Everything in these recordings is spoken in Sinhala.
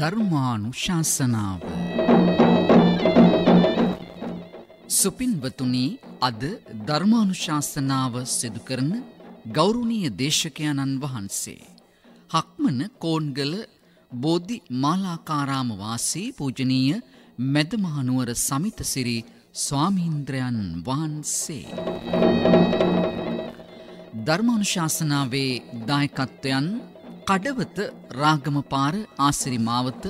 ධර්මානු ශාසනාව සුපින්වතුනී අද ධර්මානු ශාසනාව සිදුකරන ගෞරුණීය දේශකයණන් වහන්සේ. හක්මන කෝන්ගල බෝධි මාලාකාරාම වාසී පූජනීය මැදමහනුවර සමිතසිරි ස්වාමීන්ද්‍රයන් වහන්සේ. ධර්මානුශාසනාවේ දායකත්වයන් කඩවත රාගම පාර ආසිරි මාවත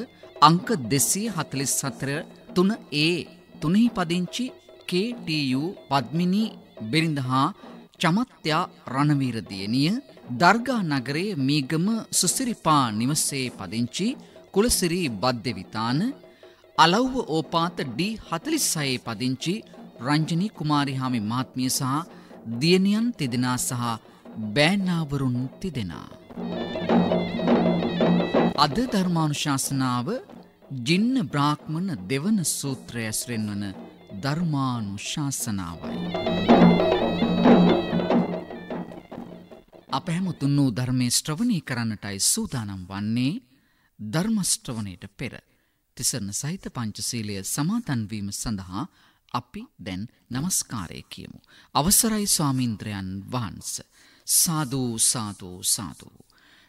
අංක දෙසී හතලිස් සතර තුන ඒ තුනෙහි පදිංචි KTU පද්මිනී බෙරිඳ හා චමත්්‍යා රණවීරදියනිය දර්ගා නගරයේ මීගම සුසිරිපා නිවසේ පදිංචි කුලසිරී බද්ධවිතාන අලව්ව ඕපාත ඩී හතලිස් සයේ පදිංචි රංජනී කුමාරිහාමි මහත්මිය සහ දියණියන් තිදෙනා සහ බෑනාවරුන් තිදෙනා. Thank you. අද ධර්මානුශාසනාව ජින්න බ්‍රාහ්මණ දෙවන සූත්‍රය ඇසුරෙන් වන ධර්මානුශාසනාවයි. අප හැමතුන් වූ ධර්මයේ ශ්‍රවණය කරන්නටයි සූදානම් වන්නේ ධර්ම ශ්‍රවණයට පෙර තිසරණ සහිත පංචශීලය සමාදන් වීම සඳහා අපි දැන් নমස්කාරය කියමු. අවසරයි ස්වාමීන්ද්‍රයන් වහන්සේ. සාදු සාදු සාදු.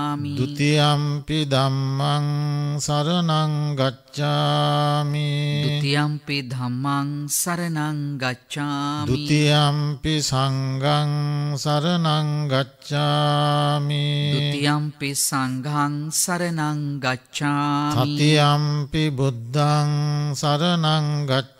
ගච්ඡාමි ဒ ුතියම්පි ධම්මං සරණං ගච්ඡාමි ဒ ුතියම්පි ධම්මං සරණං ගච්ඡාමි ဒ ුතියම්පි සංඝං සරණං ගච්ඡාමි ဒ ුතියම්පි සංඝං සරණං ගච්ඡාමි සතියම්පි බුද්ධං සරණං ගච්ඡාමි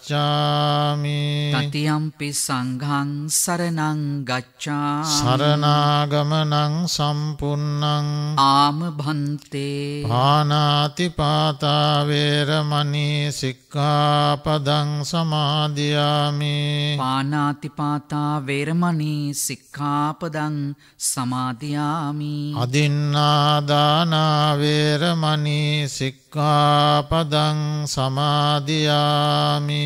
ගච්ඡාමි තතියම්පි සංඝං සරණං ගච්ඡා සරණාගමනං සම්පුන්නං ආම භන්තේ පානාති පාතා වේරමණී සික්ඛාපදං සමාදියාමි පානාති පාතා වේරමණී සික්ඛාපදං සමාදියාමි අදින්නාදානා වේරමණී සික්ඛාපදං සමාදියාමි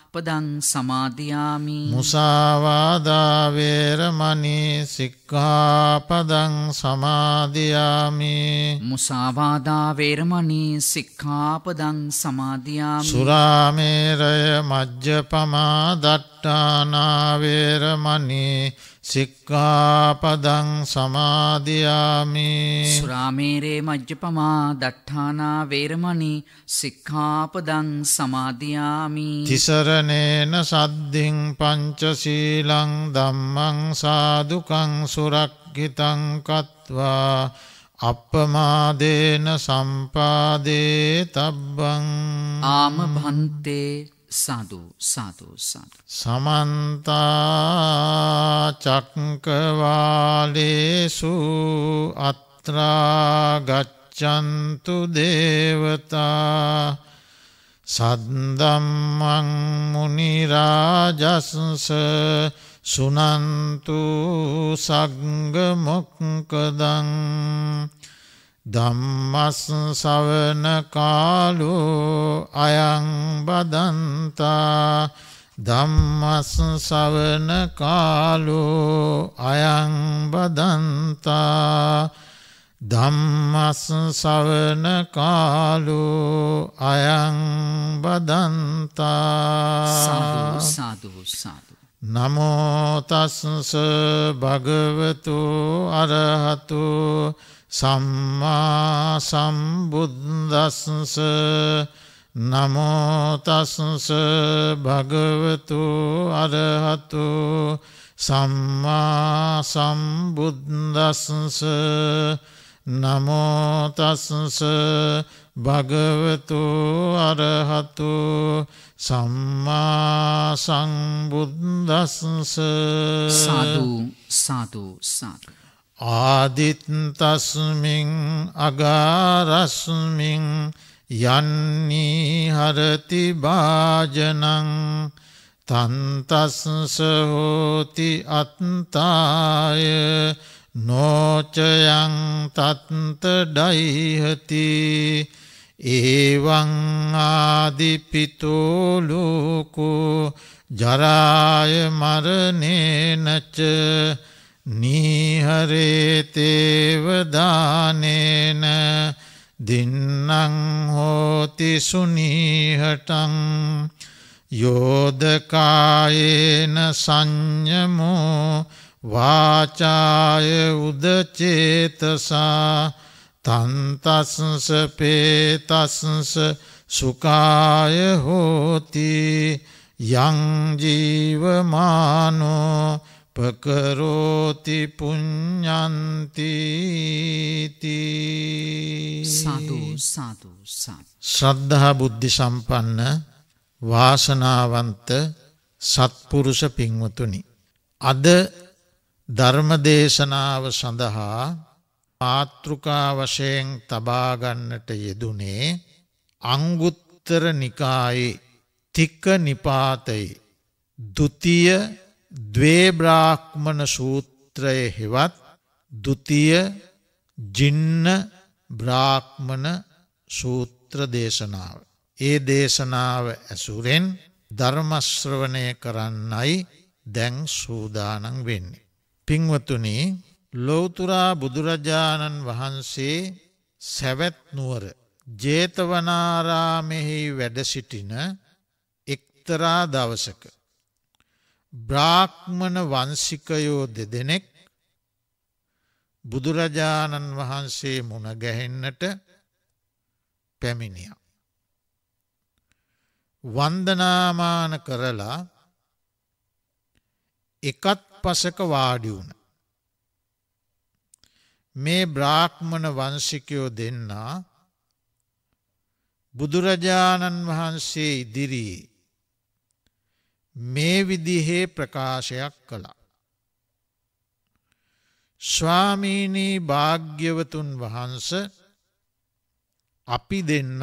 අප්පදං සමාධයාමි මුසාවාදා වේරමණී සික්ඛාපදං සමාධයාමි මුසාවාදා වේරමණී සික්ඛාපදං සමාධයාමි සුරාමේරය මජ්ජපමා දට්ඨානා වේරමණී සික්කාපදං සමාධයාමි සුරාමේරේ මජ්්‍යපමා දට්ඨානා වේරමණී සික්කාපදං සමාධයාමි තිසරණේන සද්ධින් පංචසීලං දම්මං සාදුකං සුරක්ගිතංකත්වා අපපමාදේන සම්පාදේ තබ්බං ආම භන්තේ සාදු සාදු සාදු සමන්ත චක්කවාලේසු අත්‍රා ගච්ඡන්තු දේවතා සද්දම්මං මුනි රාජස්ස සුනන්තු සග්ග මොක්කදං ධම්මස්සවන කාලු අයං බදන්තා ධම්මස්සවන කාලු අයං බදන්තා ධම්මස්සවන කාලු අයං බදන්තා සාදු සාදු නමෝ තස්ස භගවතු අරහතු සම්මා සම්බුද්දස්ස නමෝතස්ස භගවතු අරහතු සම්මා සම්බුද්දස්ස නමෝතස්ස භගවතු අරහතු සම්මා සංබුද්දස්ස සාදු සාදු සාදු ආදිත්තස්මින් අගාරස්මින් යන්නේ හරති භාජනං තන්තස්සහෝති අත්තාය නෝචයං තත්ත ඩයිහති ඒවං ආදිපිතෝලෝකෝ ජරාය මරණේනච නීහරේතේවදානේන දින්නං හෝති සුනීහටං යෝධකායේන සං්ඥමෝ වාචාය උදචේතසා තන්තස්ස පේතස්ස සුකාය හෝති යංජීවමානෝ පකරෝති පුඤ්ඤන්තිති සතු සතු ශ්‍රද්ධා බුද්ධි සම්පන්න වාසනාවන්ත සත්පුරුෂ පින්වතුනි අද ධර්මදේශනාව සඳහා පාතෘකා වශයෙන් තබා ගන්නට යෙදුනේ අංගුත්තර නිකායේ තික නිපාතයේ ဒုတိယ දවේබ්‍රාක්්මණ සූත්‍රය හෙවත් දුතිය ජින්න බ්‍රාක්්මණ සූත්‍ර දේශනාව. ඒ දේශනාව ඇසුරෙන් ධර්මශ්‍රවනය කරන්නයි දැන් සූදානන් වෙන්නේ. පිංවතුනී ලෝතුරා බුදුරජාණන් වහන්සේ සැවැත් නුවර ජේතවනාරාමෙහි වැඩසිටින එක්තරා දවසක බ්‍රාහ්මණ වංශිකයෝ දෙදෙනෙක් බුදුරජාණන් වහන්සේ මුණ ගැහෙන්නට පැමිණිය. වන්දනාමාන කරලා එකත් පසක වාඩිවුණ. මේ බ්‍රාහ්මණ වංශිකයෝ දෙන්නා බුදුරජාණන් වහන්සේ ඉදිරියේ මේ විදිහේ ප්‍රකාශයක් කළා. ස්වාමීනී භාග්‍යවතුන් වහන්ස අපි දෙන්න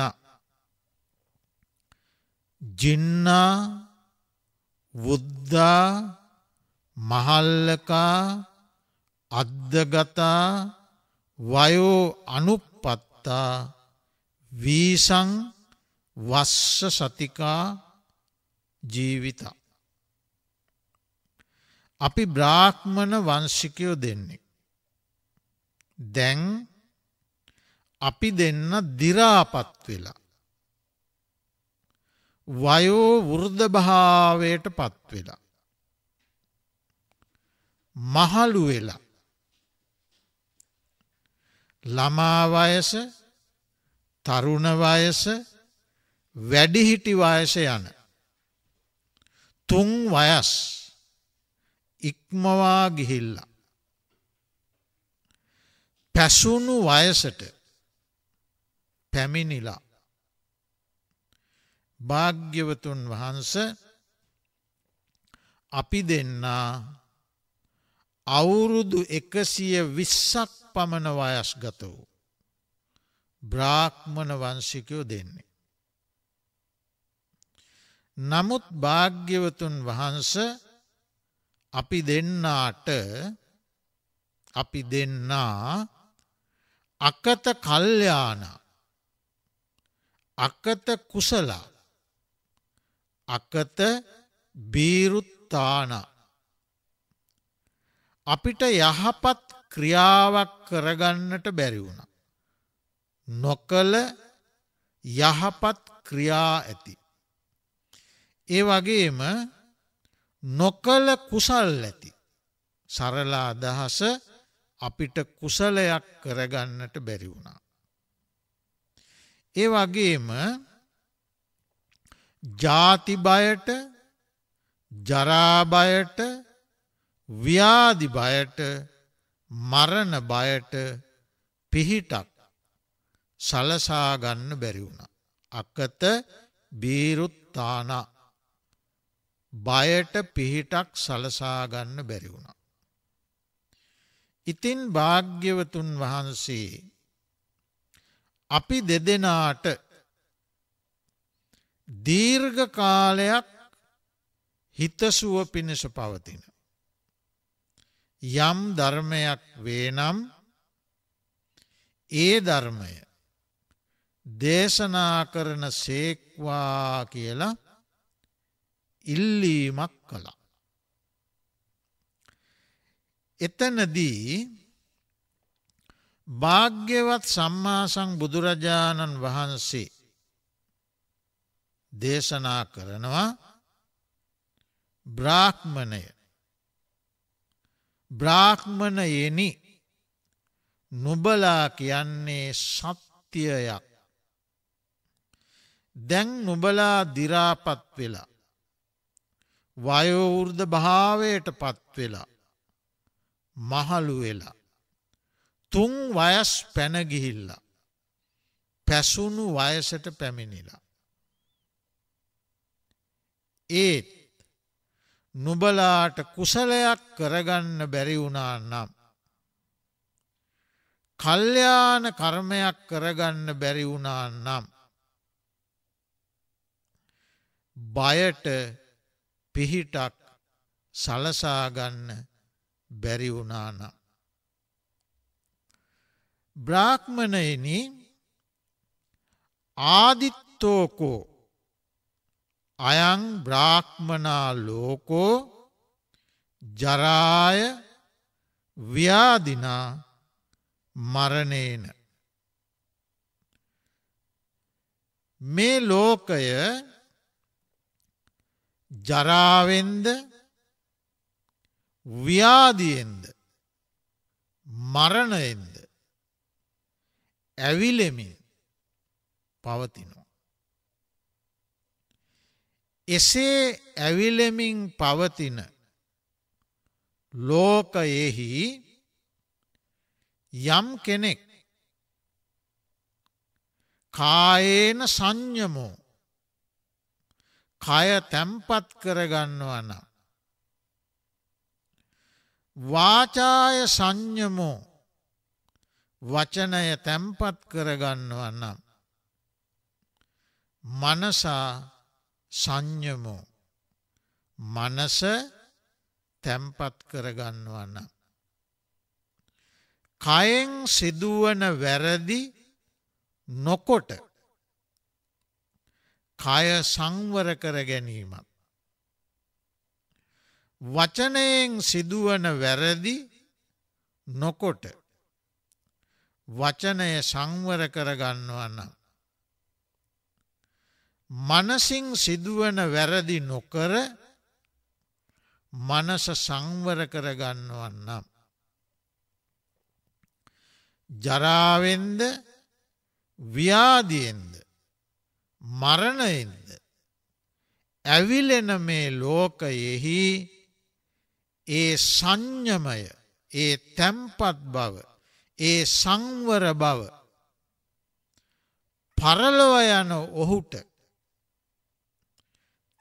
ජින්නා වුද්ධා මහල්ලකා අද්දගතා වයෝ අනුපත්තා වීසං වස්ස සතිකා ජීවිතා අපි බ්‍රාහ්මණ වංශිකයෝ දෙන්නේ. දැන් අපි දෙන්න දිරාපත් වෙලා. වයෝ වෘර්ධභාවයට පත් වෙලා. මහලු වෙලා. ළමාවයස තරුණවයස වැඩිහිටි වයස යන. තුන් වයස්. ඉක්මවා ගිහිල්ලා. පැසුණු වයසට පැමිණිලා භාග්‍යවතුන් වහන්ස අපි දෙන්නා අවුරුදු එකසිය විස්සක් පමණ වයස් ගත වූ බ්‍රාක්්මණ වංශිකයෝ දෙන්නේ. නමුත් භාග්‍යවතුන් වහන්ස අපි දෙන්නාට අපි දෙන්නා අකත කල්්‍යාන අකත කුසල අකත බීරුත්තාන අපිට යහපත් ක්‍රියාවක් කරගන්නට බැරිවුණ. නොකල යහපත් ක්‍රියා ඇති. ඒ වගේම නොකළ කුසල් ඇති. සරල අදහස අපිට කුසලයක් කරගන්නට බැරි වුණා. ඒ වගේම ජාතිබයට ජරාබයට ව්‍යාධි බයට මරණ බයට පිහිටක් සලසාගන්න බැරි වුණ. අකත බීරුත්තානා බයට පිහිටක් සලසාගන්න බැරිවුණා. ඉතින් භාග්‍යවතුන් වහන්සේ අපි දෙදෙනාට දීර්ඝ කාලයක් හිතසුව පිණිස පවතින. යම් ධර්මයක් වේනම් ඒ ධර්මය දේශනා කරන සේක්වා කියලා ඉල්ලීමක් කළා. එතනදී භාග්‍යවත් සම්මාසං බුදුරජාණන් වහන්සේ දේශනා කරනවා බ්‍රාක්්මණය බ්‍රාක්්මණයනි නුබලා කියන්නේ සත්‍යයක් දැන් නුබලා දිරාපත් වෙලා වයෝවෘර්ධ භාවයට පත්වෙලා මහලු වෙලා තුන් වයස් පැනගිහිල්ලා පැසුණු වයසට පැමිණිලා. ඒත් නුබලාට කුසලයක් කරගන්න බැරිවුනා නම්. කල්්‍යාන කර්මයක් කරගන්න බැරිවුනා නම්. බයට පිහිටක් සලසාගන්න බැරි වුණානම්. බ්‍රාහ්මණයන ආදිත්තෝකෝ අයං බ්‍රාහ්මනා ලෝකෝ ජරාය ව්‍යාදිනා මරණේන මේ ලෝකය ජරාවෙන්ද ව්‍යාදියෙන්ද මරණයෙන්ද ඇවිලෙමින් පවතිනවා. එසේ ඇවිලෙමින් පවතින ලෝකයෙහි යම් කෙනෙක් කායේන සංයමෝ කය තැම්පත් කරගන්නවා නම්. වාචාය සං්ඥමෝ වචනය තැම්පත් කරගන්නවා නම්. මනසා සං්ඥමෝ මනස තැම්පත් කරගන්නවා නම්. කයෙන් සිදුවන වැරදි නොකොට කය සංවර කර ගැනීමත්. වචනයෙන් සිදුවන වැරදි නොකොට වචනය සංවර කරගන්නවන්නම්. මනසිං සිදුවන වැරදි නොකර මනස සංවර කරගන්නවන්නම්. ජරාවෙන්ද ව්‍යාදියෙන්ද මරණයෙන්ද ඇවිලෙන මේ ලෝකයෙහි ඒ සං්ඥමය ඒ තැම්පත් බව ඒ සංවර බව පරලොව යන ඔහුට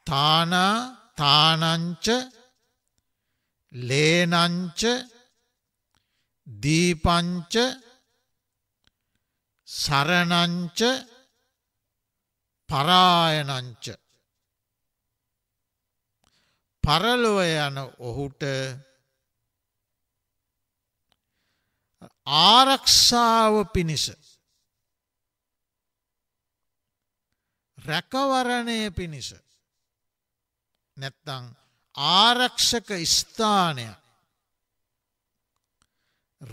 තානා තානංච ලේනංච දීපංච සරණංච පරායනංච පරලොව යන ඔහුට ආරක්ෂාව පිණිස රැකවරණය පිණිස නැත්තං ආරක්ෂක ස්ථානය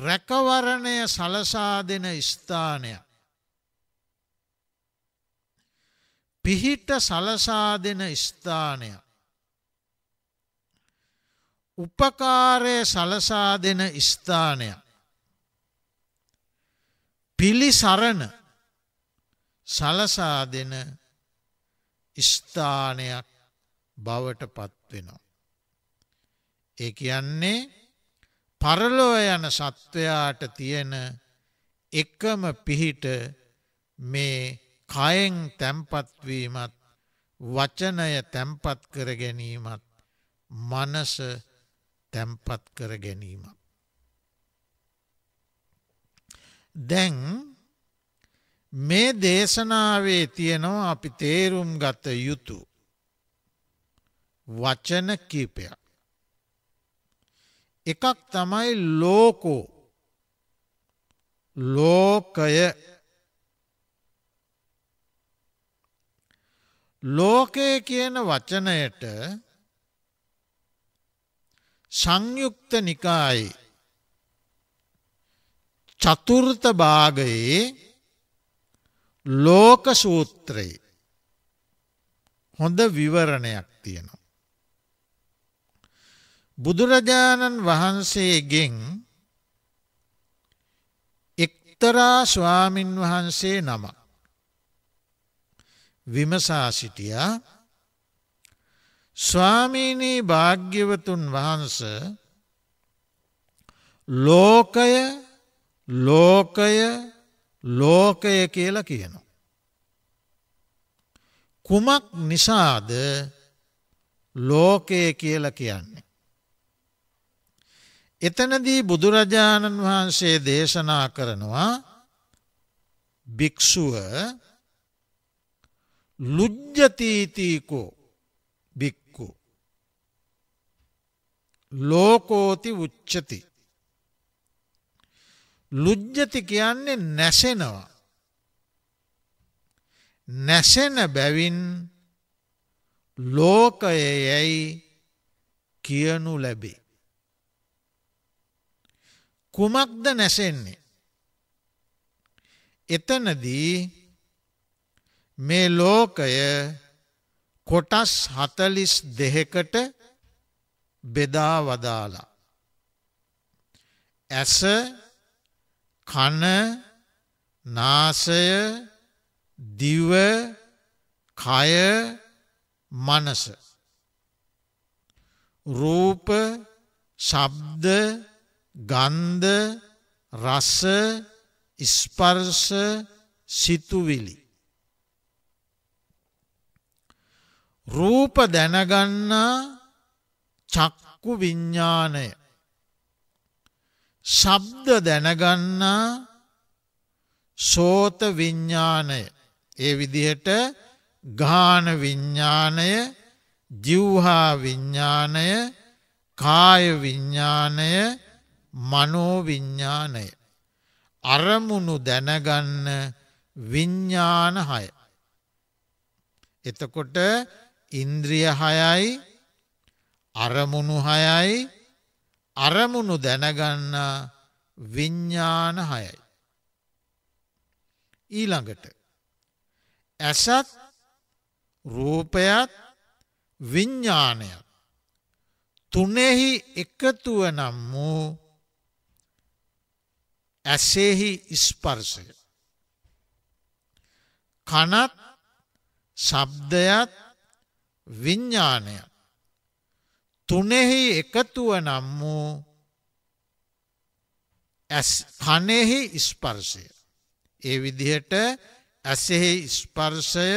රැකවරණය සලසා දෙන ස්ථානයක් පිහිට සලසා දෙන ස්ථානයක්. උපකාරය සලසා දෙන ස්ථානයක්. පිළිසරණ සලසා දෙන ස්ථානයක් බවට පත්වෙනවා. ඒ කියන්නේ පරලොව යන සත්වයාට තියෙන එකම පිහිට මේ කයෙන් තැම්පත්වීමත් වචනය තැම්පත් කර ගැනීමත් මනස තැම්පත් කර ගැනීමත්. දැන් මේ දේශනාවේ තියෙනවා අපි තේරුම් ගත යුතු වචන කීපයක්. එකක් තමයි ලෝකෝ ලෝකය ලෝකය කියන වචනයට සංයුක්ත නිකායි චතුර්ථ භාගයේ ලෝක සූත්‍රයේ හොඳ විවරණයක් තියෙනවා. බුදුරජාණන් වහන්සේගෙන් එක්තරා ස්වාමින් වහන්සේ නමක් විමසා සිටියා ස්වාමීනී භාග්‍යවතුන් වහන්ස ලෝකය ලෝකය ලෝකය කියල කියනවා. කුමක් නිසාද ලෝකය කියල කියන්නේ. එතනදී බුදුරජාණන් වහන්සේ දේශනා කරනවා භික්‍ෂුව ලුජ්ජතීතීකෝ බික්කු. ලෝකෝති උච්චති. ලුජ්ජති කියන්නේ නැසෙනවා. නැසෙන බැවින් ලෝකය යැයි කියනු ලැබේ. කුමක්ද නැසෙන්නේ. එතනදී මේ ලෝකය කොටස් හතලිස් දෙහෙකට බෙදා වදාලා. ඇස කන නාසය දිව කය මනස. රූප ශබ්ද ගන්ධ රස ස්පර්ශ සිතුවිලි. රූප දැනගන්නා චක්කු විඤ්ඥානය ශබ්ද දැනගන්නා සෝත විඤ්ඥානය ඒ විදිහට ගාන විඤ්ඥානය ජිව්හා විඤ්ඥානය කාය විඤ්ඥානය මනෝ විඤ්ඥානය අරමුණු දැනගන්න විඤ්ඥාන හය එතකොට ඉන්ද්‍රිය හයයි අරමුණු හයයි අරමුණු දැනගන්න විඤ්ඥාන හයයි. ඊළඟට ඇසත් රූපයත් විඤ්ඥානයත් තුනෙහි එකතුව නම් වූ ඇසෙහි ස්පර්සය. කනත් සබ්දයත් විඤ්ඥානය තුනෙහි එකතුව නම් වූ කනෙහි ඉස්පර්සය. ඒ විදිහට ඇසෙහි ස්පර්සය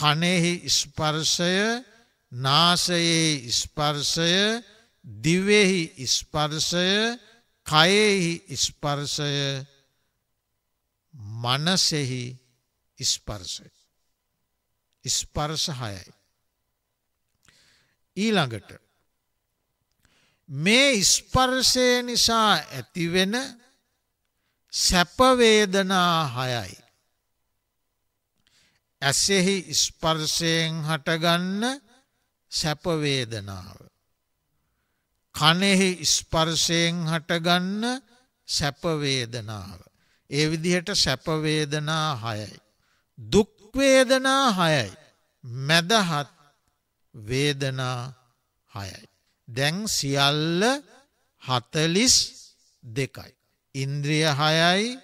කනෙහි ඉස්පර්සය නාසයේ ඉස්පර්සය දිවෙහි ඉස්පර්සය කයෙහි ඉස්පර්සය මනසෙහි ඉස්පර්සය. ඉස්පර්ස හයයි. ඊළඟට මේ ස්පර්ශය නිසා ඇතිවෙන සැපවේදනා හයයි. ඇසෙහි ස්පර්ශයෙන් හටගන්න සැපවේදනාව. කනෙහි ස්පර්ශයෙන් හටගන්න සැපවේදනාව. ඒ විදිහට සැපවේදනා හයයි. දුක්වේදනා හයයි. මැදහත් වේදනා හයයි. දැන් සියල්ල හතලිස් දෙකයි. ඉන්ද්‍රිය හයයි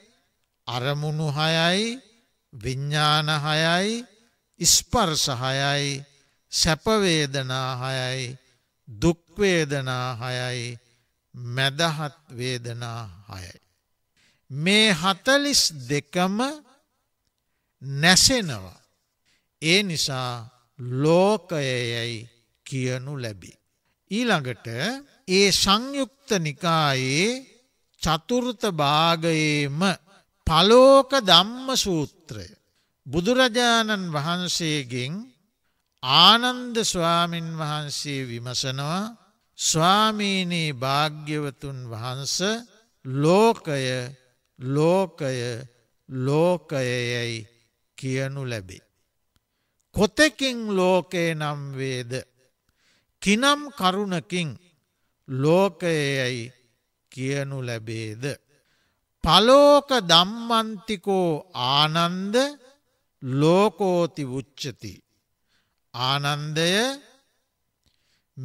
අරමුණු හයයි විඤ්ඥාන හයයි ඉස්පර්සහයයි සැපවේදනා හයයි දුක්වේදනා හයයි මැදහත් වේදනා හයයි. මේ හතලිස් දෙකම නැසෙනවා. ඒ නිසා ලෝකයයැයි කියනු ලැබි. ඊළඟට ඒ සංයුක්ත නිකායේ චතුෘත භාගයේම පලෝක දම්ම සූත්‍රය. බුදුරජාණන් වහන්සේගෙන් ආනන්ද ස්වාමින් වහන්සේ විමසනවා ස්වාමීනී භාග්‍යවතුන් වහන්ස ලෝකය ලෝකය ලෝකයයැයි කියනු ලැබේ. කොතෙකින් ලෝකේ නම් වේද කිනම් කරුණකින් ලෝකයේයි කියනු ලැබේද පලෝක දම්මන්තිකෝ ආනන්ද ලෝකෝති වුච්චති ආනන්දය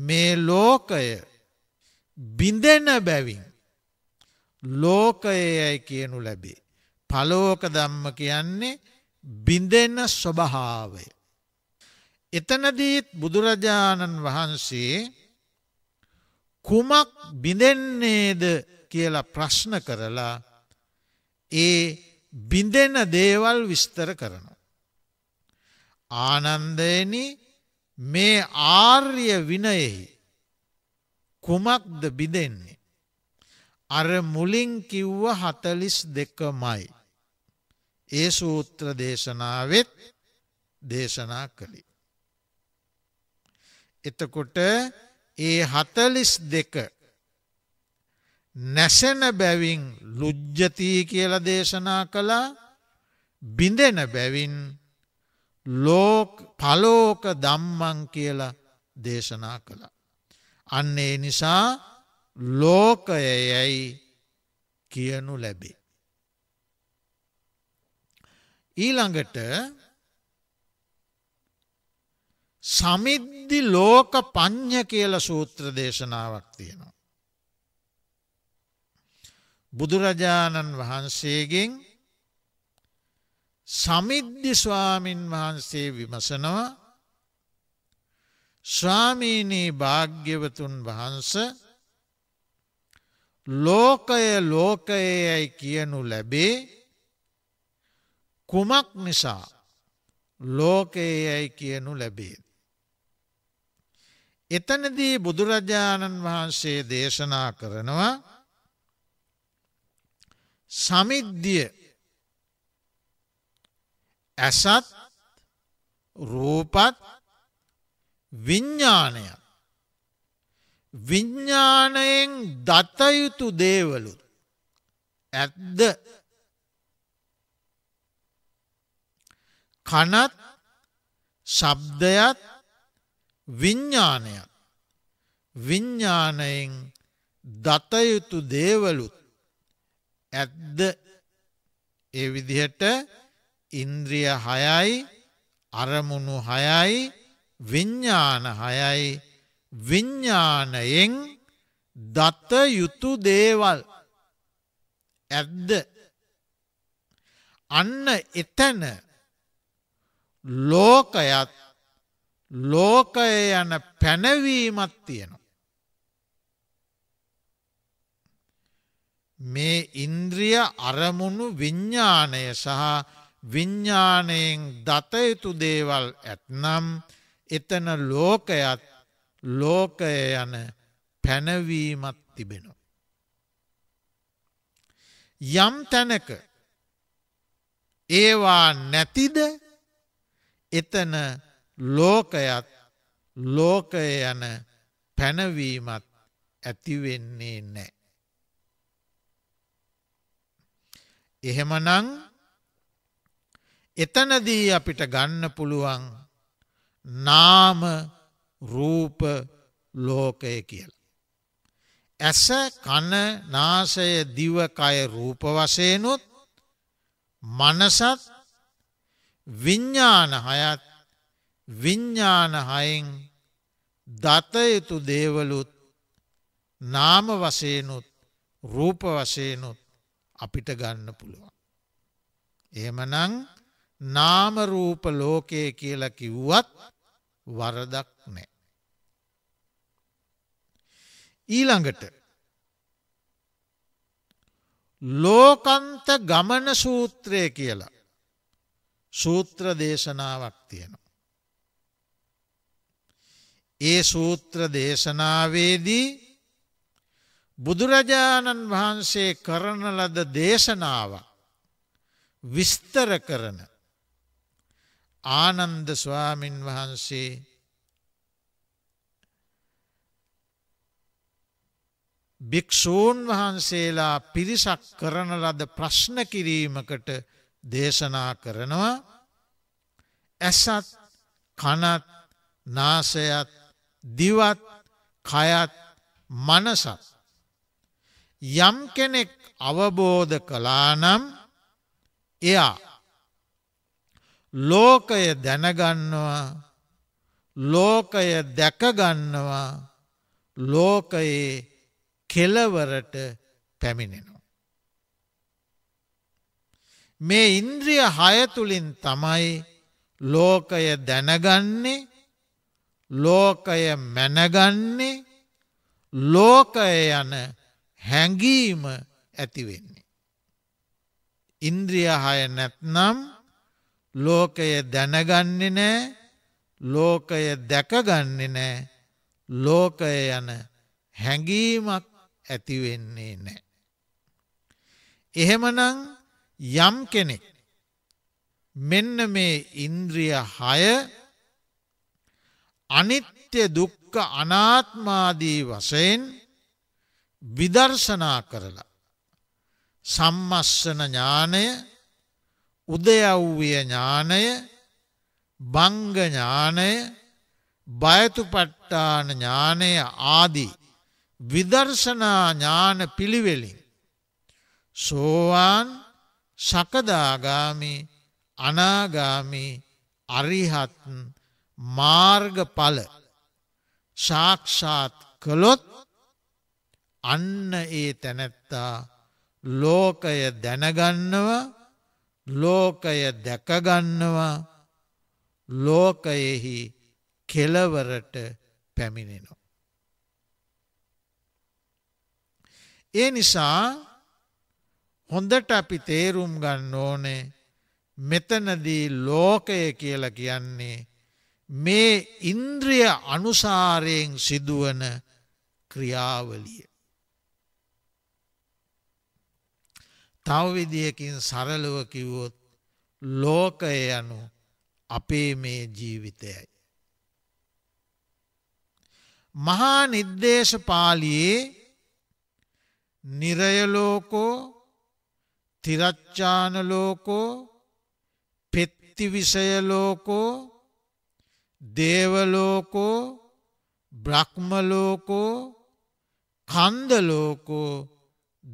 මේ ලෝකය බිඳෙන බැවින් ලෝකයයි කියනු ලැබේ. පලෝක දම්ම කියන්නේ බිඳෙන ස්වභභාවය. එතනදීත් බුදුරජාණන් වහන්සේ කුමක් බිඳෙන්නේද කියල ප්‍රශ්න කරලා ඒ බිඳෙන දේවල් විස්තර කරනවා. ආනන්දයන මේ ආර්ය විනයෙහි කුමක්ද බිඳෙන්නේ. අර මුලින් කිව්ව හතලිස් දෙකමයි. ඒ සූත්‍ර දේශනාවත් දේශනා කළේ. එතකොට ඒ හතලිස් දෙක නැසෙන බැවින් ලුජ්ජතී කියල දේශනා කළා බිඳෙන බැවින් ලෝක පලෝක දම්මං කියලා දේශනා කළා. අන්නේ නිසා ලෝකය යැයි කියනු ලැබේ. ඊළඟට සමිද්දි ලෝක පඤ්ඥ කියල සූත්‍ර දේශනාවක් තියෙනවා. බුදුරජාණන් වහන්සේගෙන් සමිද්දි ස්වාමින් වහන්සේ විමසනවා ස්වාමීනී භාග්‍යවතුන් වහන්ස ලෝකය ලෝකයේයයි කියනු ලැබේ කුමක් නිසා ලෝකයේයයි කියනු ලැබේද. එතනදී බුදුරජාණන් වහන්සේ දේශනා කරනවා සමිද්ධිය ඇසත් රූපත් විඤ්ඥානයක් විඤ්ඥානයෙන් දතයුතු දේවලුත් ඇත්ද කනත් ශබ්දයත් විඤ්ඥානයක් විඤ්ඥානයෙන් දතයුතු දේවලුත් ඇත්ද ඒ විදිහට ඉන්ද්‍රිය හයයි අරමුණු හයයි විඤ්ඥාන හයයි විඤ්ඥානයෙන් දතයුතු දේවල් ඇත්ද අන්න එතැන ලෝකයත් ලෝකය යන පැනවීමත් තියෙනවා. මේ ඉන්ද්‍රිය අරමුණු විඤ්ඥානය සහ විඤ්ඥානයෙන් දතයුතු දේවල් ඇත්නම් එතන ලෝකයත් ලෝකය යන පැනවීමත් තිබෙනවා. යම් තැනක ඒවා නැතිද එතන ලෝකයත් ලෝකය යන පැනවීමත් ඇතිවෙන්නේ නෑ. එහෙමනං එතනදී අපිට ගන්න පුළුවන් නාම රූප ලෝකය කියලා. ඇස කන නාසය දිවකය රූප වසයනුත් මනසත් විඤ්ඥාන හයත් විඤ්ඥාන හයෙන් දතයුතු දේවලුත් නාම වසයනුත් රූප වසයනුත් අපිට ගන්න පුළුවන්. එහෙමනං නාමරූප ලෝකය කියල කිව්වත් වරදක් නෑ. ඊළඟට ලෝකන්ත ගමන සූත්‍රය කියලා සූත්‍ර දේශනාවක් තියෙනවා. ඒ සූත්‍ර දේශනාවේදී බුදුරජාණන් වහන්සේ කරන ලද දේශනාව විස්තර කරන ආනන්ද ස්වාමින් වහන්සේ භික්‍ෂූන් වහන්සේලා පිරිසක් කරන ලද ප්‍රශ්න කිරීමකට දේශනා කරනවා ඇසත් කනත් නාසයත් දිවත් කයත් මනසත්. යම් කෙනෙක් අවබෝධ කලානම් එයා ලෝකය දැනගන්නවා ලෝකය දැකගන්නවා ලෝකයේ කෙලවරට පැමිණෙනවා. මේ ඉන්ද්‍රිය හය තුළින් තමයි ලෝකය දැනගන්නේ ලෝකය මැනගන්නේ ලෝකය යන හැඟීම ඇතිවෙන්නේ. ඉන්ද්‍රිය හය නැත්නම් ලෝකය දැනගන්නේ නෑ ලෝකය දැකගන්නේ නෑ ලෝකය යන හැඟීමක් ඇතිවෙන්නේ නෑ. එහෙමනං යම් කෙනෙක් මෙන්න මේ ඉන්ද්‍රිය හය අනිත්‍ය දුක්ඛ අනාත්මාදී වශයෙන් විදර්ශනා කරලා සම්මස්සන ඥානය උදයව්විය ඥානය බංග ඥානය බයතුපට්ටාන ඥානය ආදී විදර්ශනා ඥාන පිළිවෙලින් සෝවාන් සකදාගාමි අනාගාමි අරිහත්න් මාර්ගඵල ශාක්ෂාත් කළොත් අන්න ඒ තැනැත්තා ලෝකය දැනගන්නව ලෝකය දැකගන්නවා ලෝකයෙහි කෙලවරට පැමිණෙනවා. ඒ නිසා හොඳට අපි තේරුම් ගන්න ඕනේ මෙතනදී ලෝකය කියලා කියන්නේ මේ ඉන්ද්‍රිය අනුසාරයෙන් සිදුවන ක්‍රියාවලිය. තවවිදියකින් සරලව කිව්වොත් ලෝකය යනු අපේ මේ ජීවිතයයි. මහා නිද්දේශ පාලියේ නිරයලෝකෝ තිරච්චානලෝකෝ පෙත්තිවිසයලෝකෝ දේවලෝකෝ බ්‍රහ්මලෝකෝ කන්දලෝකෝ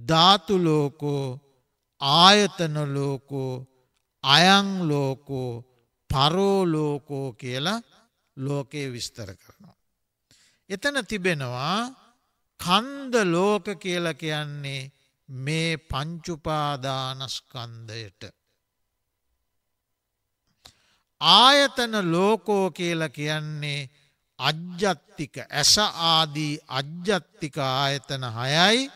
ධාතුලෝකෝ ආයතනලෝකෝ අයංලෝකෝ පරෝලෝකෝ කියලා ලෝකයේ විස්තර කරනවා. එතන තිබෙනවා කන්ද ලෝක කියල කියන්නේ මේ පංචුපාදානස්කන්දයට. ආයතන ලෝකෝ කියල කියන්නේ අජ්ජත්තික ඇස ආදී අජ්ජත්තික ආයතන හයයි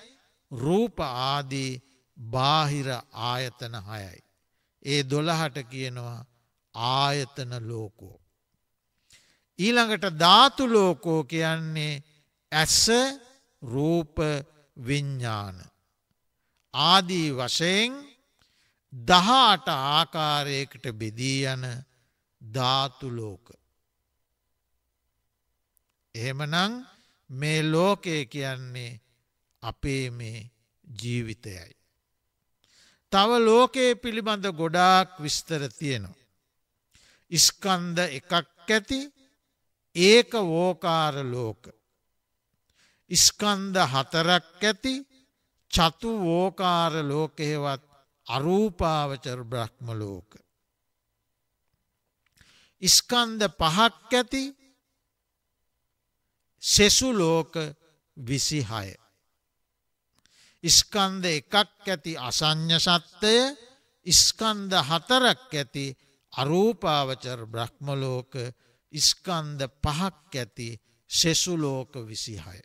රූප ආදී බාහිර ආයතන හයයි. ඒ දොළහට කියනවා ආයතන ලෝකෝ. ඊළඟට ධාතු ලෝකෝ කියන්නේ ඇස රූප විඤ්ඥාන. ආදී වශයෙන් දහාට ආකාරයකට බෙදී යන ධාතුලෝක. එහෙමනං මේ ලෝකය කියන්නේ අපේ මේ ජීවිතයයි. තව ලෝකයේ පිළිබඳ ගොඩාක් විස්තර තියෙනවා. ඉස්කන්ද එකක් ඇති ඒක වෝකාර ලෝක. ඉස්කන්ද හතරක් ඇති චතු වෝකාර ලෝකෙහෙවත් අරූපාවචර බ්‍රහ්ම ලෝක. ස්කන්ධ පහක් ඇති සෙසුලෝක විසිහය. ඉස්කන්ධ එකක් ඇති අසං්ඥ සත්‍යය ඉස්කන්ධ හතරක් ඇති අරූපාවචර බ්‍රහ්මලෝක ඉස්කන්ධ පහක් ඇති සෙසුලෝක විසිහය.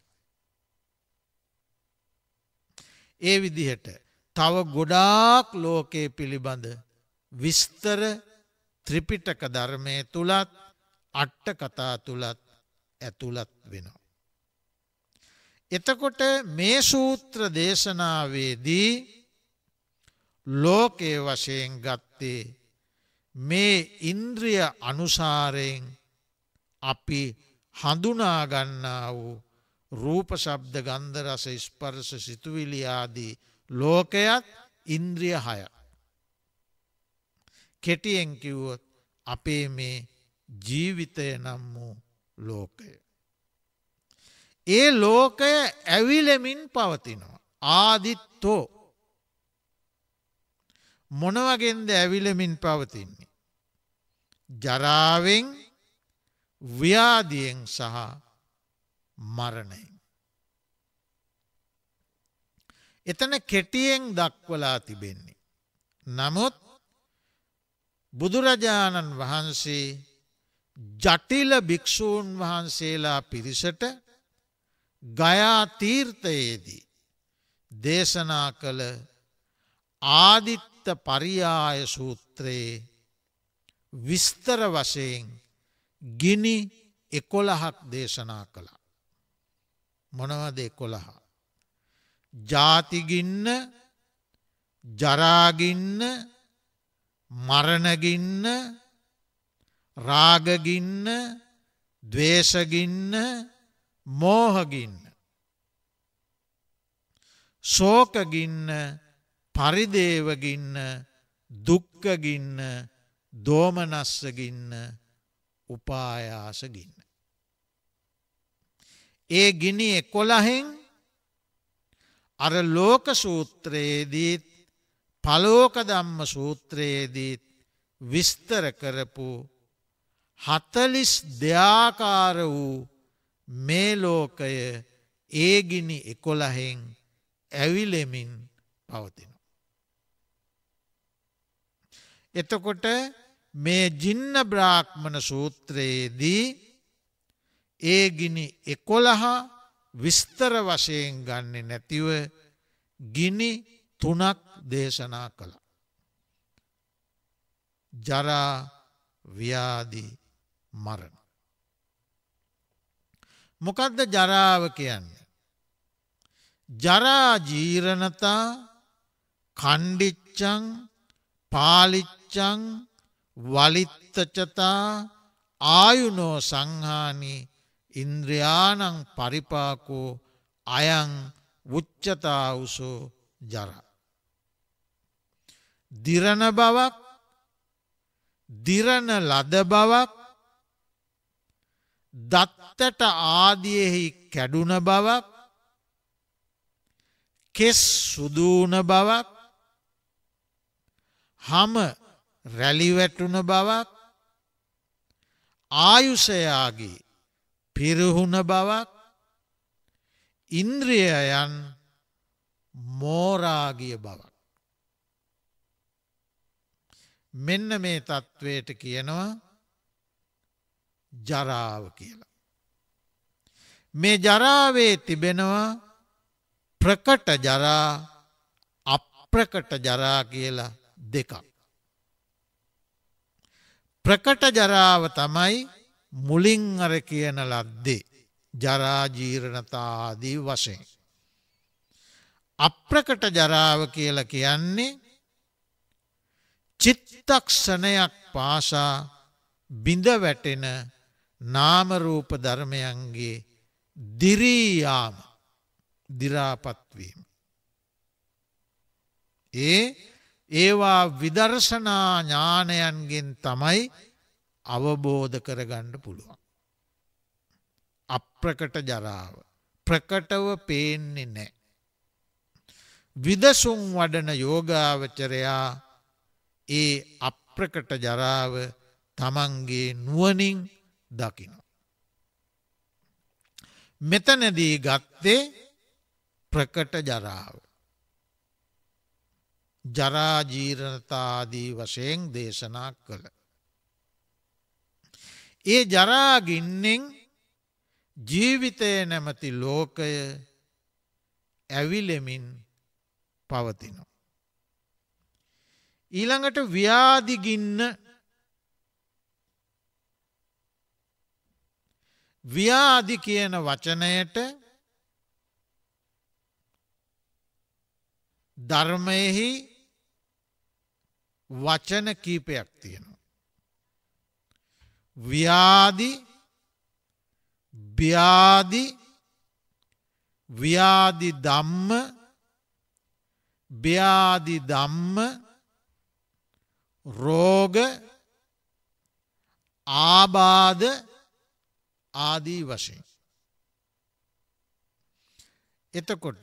ඒ විදිහට තව ගොඩාක් ලෝකයේ පිළිබඳ විස්තර ත්‍රිපිටක ධර්මය තුළත් අට්ට කතා තුළත් ඇතුළත් වෙනවා. එතකොට මේ සූත්‍ර දේශනාවේදී ලෝකය වශයෙන් ගත්තේ මේ ඉන්ද්‍රිය අනුසාරයෙන් අපි හඳුනාගන්නා වූ රූප ශබ්ද ගන්ධරස ස්පර්ශ සිතුවිලි ආදී ලෝකයත් ඉන්ද්‍රිය හයත්. කෙටියෙන් කිව්වොත් අපේ මේ ජීවිතය නම් වූ ලෝකය. ඒ ලෝකය ඇවිලෙමින් පවතිනවා. ආදිත්තෝ මොනවගෙන්ද ඇවිලෙමින් පවතින්නේ. ජරාවෙන් ව්‍යාදියෙන් සහ මරණයි. එතන කෙටියෙන් දක්වලා තිබෙන්නේ. නමුත් බුදුරජාණන් වහන්සේ ජටිල භික්‍ෂූන් වහන්සේලා පිරිසට ගයාතීර්ථයේදී දේශනා කළ ආදිත්ත පරියාය සූත්‍රයේ විස්තර වශයෙන් ගිනි එකොළහක් දේශනා කළා. මොනවද එකොළහා. ජාතිගින්න ජරාගින්න මරණගින්න රාගගින්න දවේශගින්න මෝහගින්න. සෝකගින්න පරිදේවගින්න දුක්කගින්න දෝමනස්සගින්න උපායාසගින්න. ඒ ගිනි එකොළහෙන් අර ලෝක සූත්‍රයේදීත් පලෝකදම්ම සූත්‍රයේදී විස්තර කරපු හතලිස් දෙයාකාර වූ මේ ලෝකය ඒගිනි එකොළහෙන් ඇවිලෙමින් පවතින. එතකොට මේ ජින්න බ්‍රාක්්මණ සූත්‍රයේදී ඒගිනි එකොළහා විස්තර වශයෙන් ගන්නේ නැතිව ගිනි තුනක් දේශනා කළ. ජරා ව්‍යාදි මරණ. මොකක්ද ජරාව කියන්න. ජරාජීරණතා කණ්ඩිච්චං පාලිච්චං වලිත්තචතා ආයුනෝ සංහානි ඉන්ද්‍රයානං පරිපාකෝ අයං උච්චතාවුසෝ ජරා. දිරණ බවක් දිරණ ලද බවක් දත්තට ආදියෙහි කැඩුන බවක් කෙස් සුදූන බවක් හම රැලිවැටුන බවක් ආයුසයාගේ පිරුහුණ බවක් ඉන්ද්‍රියයන් මෝරාගිය බවක්. මෙන්න මේ තත්ත්වයට කියනවා ජරාව කියලා. මේ ජරාවේ තිබෙනවා ප්‍රකට ජරා අප්‍රකට ජරා කියලා දෙකක්. ප්‍රකට ජරාව තමයි මුලින් අර කියන ලද්දේ ජරාජීරණතාදී වශයෙන්. අප්‍රකට ජරාව කියල කියන්නේ චිත්තක්ෂණයක් පාසා බිඳ වැටෙන නාමරූප ධර්මයන්ගේ දිරීයාම දිරාපත්වීම. ඒ ඒවා විදර්ශනා ඥානයන්ගෙන් තමයි අවබෝධ කරගණ්ඩ පුළුවන්. අප්‍රකට ජරාව ප්‍රකටව පේන්නේ නෑ. විදසුම් වඩන යෝගාවචරයා ඒ අප්‍රකට ජරාව තමන්ගේ නුවනින් දකිනවා. මෙතනදී ගත්තේ ප්‍රකට ජරාව. ජරාජීරණතාදී වශයෙන් දේශනා කළ. ඒ ජරාගින්නෙන් ජීවිතය නැමති ලෝකය ඇවිලෙමින් පවතිනවා. ඊළඟට ව්‍යාදිගින්න ව්‍යාදි කියන වචනයට ධර්මයෙහි වචන කීපයක් තියෙනවා. ව්‍යාදි බ්‍යාදි ව්‍යාදි දම්ම බ්‍යාදි දම්ම රෝග ආබාධ ආදී වශයෙන්. එතකොට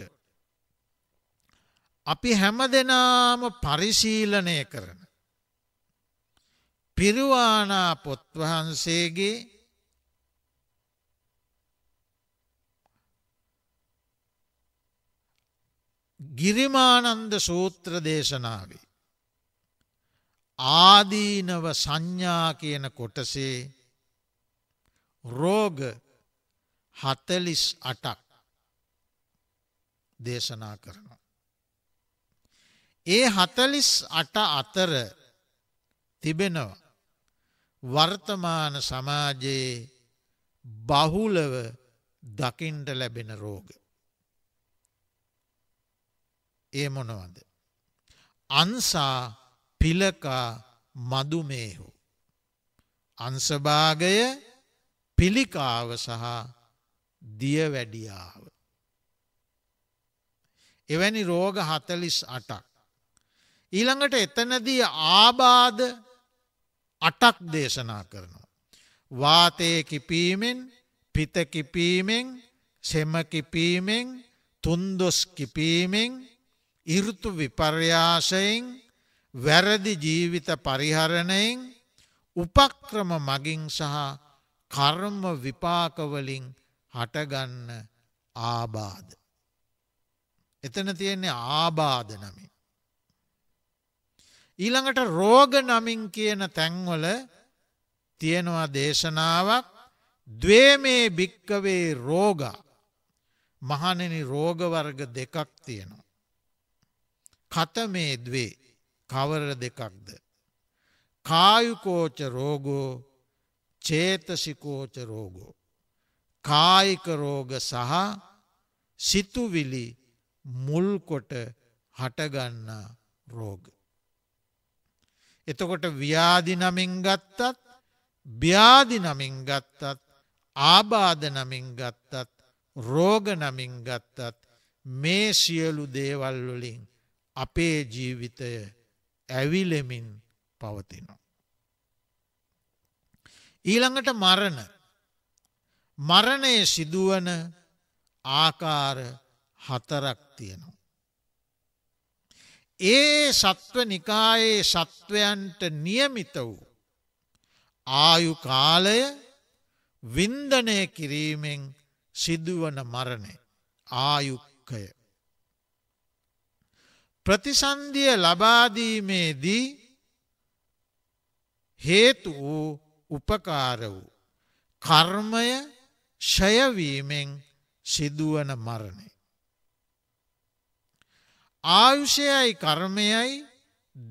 අපි හැම දෙනාම පරිශීලනය කරන. පිරුවානා පොත්වහන්සේගේ ගිරිමානන්ද සූත්‍ර දේශනාවේ ආදීනව සංඥා කියන කොටසේ රෝග හතලිස් අටක් දේශනා කරනවා. ඒ හතලිස් අට අතර තිබෙනවා වර්තමාන සමාජයේ බහුලව දකිින්ට ලැබෙන රෝග. ඒ මොනවද. අන්සා පිලකා මදුමේහු. අංසභාගය පිළිකාව සහ දියවැඩියාව. එවැනි රෝග හතලිස් අටක්. ඊළඟට එතනදී ආබාධ අටක් දේශනා කරනවා. වාතය කිපීමෙන් පිතකිපීමෙන් සෙමකිපීමෙන් තුන්දොස් කිපීමෙන් ඉරුතු විපර්යාසයෙන් වැරදි ජීවිත පරිහරණයෙන් උපක්‍රම මගින් සහ කර්ම විපාකවලින් හටගන්න ආබාධ. එතන තියෙන්නේ ආබාධ නමින්. ඊළඟට රෝග නමින් කියන තැන්වල තියෙනවා දේශනාවක් දවේමේ භික්කවේ රෝග මහනෙන රෝගවර්ග දෙකක් තියෙනවා. කත මේ දවේ. කවර දෙකක්ද. කායුකෝච රෝගෝ චේතසිකෝච රෝගෝ. කායික රෝග සහ සිතුවිලි මුල්කොට හටගන්නා රෝග. එතකොට ව්‍යාධි නමින් ගත්තත් බ්‍යාධි නමින් ගත්තත් ආබාධ නමින් ගත්තත් රෝග නමින් ගත්තත් මේ සියලු දේවල්වලින් අපේ ජීවිතය ඇවිලෙමින් පවතිනවා. ඊළඟට මරණ මරණය සිදුවන ආකාර හතරක් තියෙනවා. ඒ සත්ව නිකායේ සත්වයන්ට නියමිත වූ ආයු කාලය වින්දනය කිරීමෙන් සිදුවන මරණය ආයුක්කය. ප්‍රතිසන්දිය ලබාදීමේදී හේතු වූ උපකාර වූ කර්මය ෂයවීමෙන් සිදුවන මරණය. ආයුෂයයි කර්මයයි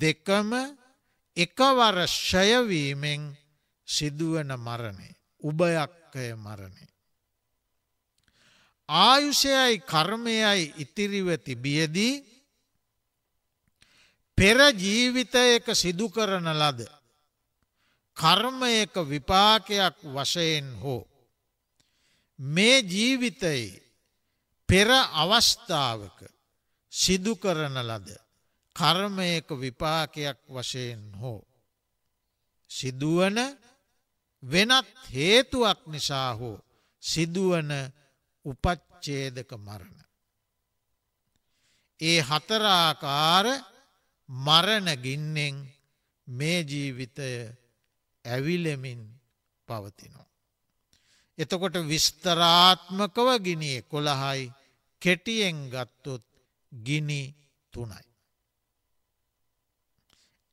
දෙකම එකවර ෂයවීමෙන් සිදුවන මරණය උබයක්කය මරණය. ආයුෂයයි කර්මයයි ඉතිරිව තිබියදී පෙර ජීවිතයක සිදු කරන ලද කර්මයක විපාකයක් වශයෙන් හෝ මේ ජීවිතයේ පෙර අවස්ථාවක සිදු කරන ලද කර්මයක විපාකයක් වශයෙන් හෝ සිදුවන වෙනත් හේතුවක් නිසා හෝ සිදුවන උපච්චේදක මරණ. ඒ හතරාකාර මරණ ගින්නෙන් මේ ජීවිතය ඇවිලෙමින් පවතිනවා. එතකොට විස්තරාත්මකව ගිනිය කොළහයි කෙටියෙන් ගත්තොත් ගිනි තුනයි.